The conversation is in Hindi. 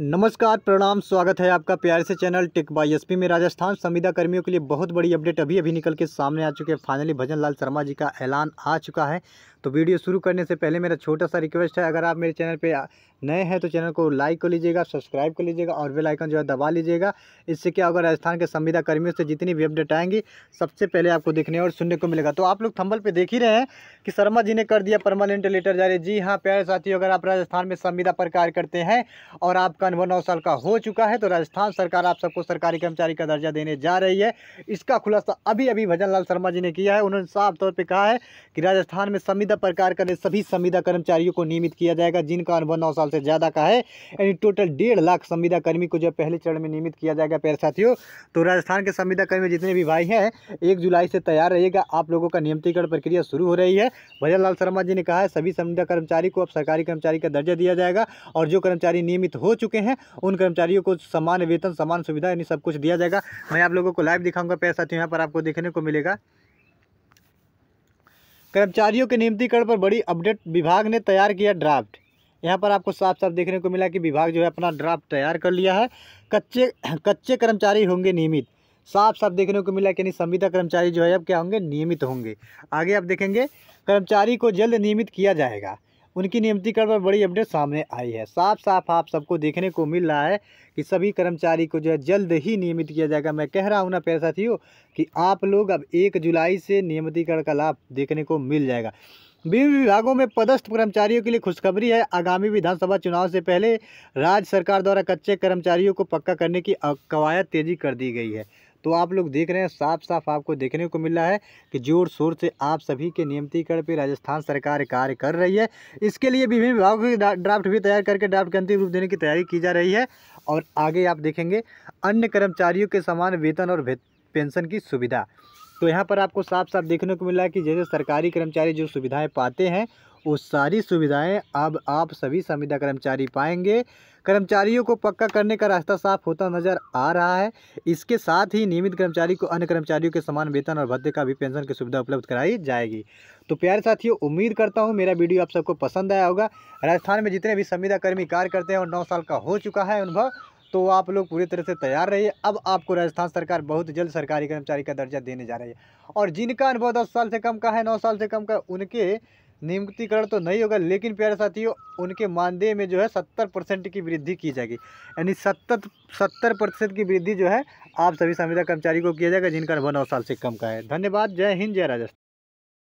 नमस्कार प्रणाम स्वागत है आपका प्यारे से चैनल टिक बाई एसपी में राजस्थान संविदा कर्मियों के लिए बहुत बड़ी अपडेट अभी अभी निकल के सामने आ चुके हैं फाइनली भजन लाल शर्मा जी का ऐलान आ चुका है तो वीडियो शुरू करने से पहले मेरा छोटा सा रिक्वेस्ट है अगर आप मेरे चैनल पे नए हैं तो चैनल को लाइक कर लीजिएगा सब्सक्राइब कर लीजिएगा और बेल आइकन जो है दबा लीजिएगा इससे क्या होगा राजस्थान के संविदा कर्मियों से जितनी भी अपडेट आएंगी सबसे पहले आपको देखने और सुनने को मिलेगा तो आप लोग थंबल पर देख ही रहे हैं कि शर्मा जी ने कर दिया परमानेंट लेटर जारी जी हाँ प्यारे साथियों अगर आप राजस्थान में संविदा पर कार्य करते हैं और आप अनुभव नौ साल का हो चुका है तो राजस्थान सरकार आप सबको सरकारी कर्मचारी का दर्जा देने जा रही है इसका खुलासा अभी अभी भजन लाल शर्मा जी ने किया है उन्होंने साफ तौर पर कहा है कि राजस्थान में संविदा प्रकार करने सभी संविदा कर्मचारियों को नियमित किया जाएगा जिनका अनुभव नौ साल से ज़्यादा का है यानी टोटल डेढ़ लाख संविदा कर्मी को जो पहले चरण में नियमित किया जाएगा पैर साथियों तो राजस्थान के संविदा कर्मी जितने भी भाई हैं एक जुलाई से तैयार रहिएगा आप लोगों का नियमितीकरण प्रक्रिया शुरू हो रही है भजन लाल शर्मा जी ने कहा है सभी संविदा कर्मचारी को अब सरकारी कर्मचारी का दर्जा दिया जाएगा और जो कर्मचारी नियमित हो चुके चुके हैं उन कर्मचारियों को समान वेतन समान सुविधा यानी सब कुछ दिया जाएगा मैं आप लोगों को लाइव दिखाऊंगा पैसा साथियों तो यहाँ पर आपको देखने को मिलेगा कर्मचारियों के नियमितीकरण पर बड़ी अपडेट विभाग ने तैयार किया ड्राफ्ट यहाँ पर आपको साफ साफ देखने को मिला कि विभाग जो है अपना ड्राफ्ट तैयार कर लिया है कच्चे कच्चे कर्मचारी होंगे नियमित साफ साफ देखने को मिला कि यानी संविदा कर्मचारी जो है अब क्या होंगे नियमित होंगे आगे आप देखेंगे कर्मचारी को जल्द नियमित किया जाएगा उनकी नियमितीकरण पर बड़ी अपडेट सामने आई है साफ साफ आप सबको देखने को मिल रहा है कि सभी कर्मचारी को जो है जल्द ही नियमित किया जाएगा मैं कह रहा हूँ ना पैसा साथियों कि आप लोग अब एक जुलाई से नियमितीकरण का लाभ देखने को मिल जाएगा विभिन्न विभागों में पदस्थ कर्मचारियों के लिए खुशखबरी है आगामी विधानसभा चुनाव से पहले राज्य सरकार द्वारा कच्चे कर्मचारियों को पक्का करने की कवायद तेजी कर दी गई है तो आप लोग देख रहे हैं साफ साफ आपको देखने को मिल रहा है कि जोर शोर से आप सभी के नियमितीकरण पर राजस्थान सरकार कार्य कर रही है इसके लिए विभिन्न विभागों की ड्राफ्ट भी तैयार करके ड्राफ्ट के अंतिम रूप देने की तैयारी की जा रही है और आगे आप देखेंगे अन्य कर्मचारियों के समान वेतन और पेंशन की सुविधा तो यहाँ पर आपको साफ साफ देखने को मिला कि जैसे सरकारी कर्मचारी जो सुविधाएं पाते हैं वो सारी सुविधाएं अब आप सभी संविदा कर्मचारी पाएंगे कर्मचारियों को पक्का करने का रास्ता साफ होता नज़र आ रहा है इसके साथ ही नियमित कर्मचारी को अन्य कर्मचारियों के समान वेतन और भत्ते का भी पेंशन की सुविधा उपलब्ध कराई जाएगी तो प्यारे साथियों उम्मीद करता हूँ मेरा वीडियो आप सबको पसंद आया होगा राजस्थान में जितने भी संविदा कर्मी कार्य करते हैं और नौ साल का हो चुका है अनुभव तो आप लोग पूरी तरह से तैयार रहिए अब आपको राजस्थान सरकार बहुत जल्द सरकारी कर्मचारी का दर्जा देने जा रही है और जिनका अनुभव दस साल से कम का है नौ साल से कम का उनके नियुक्तिकरण तो नहीं होगा लेकिन प्यारे साथियों उनके मानदेय में जो है सत्तर परसेंट की वृद्धि की जाएगी यानी सत्तर सत्तर परसेंट की वृद्धि जो है आप सभी संविदा कर्मचारी को किया जाएगा जिनका अनुभव नौ साल से कम का है धन्यवाद जय हिंद जय राजस्थान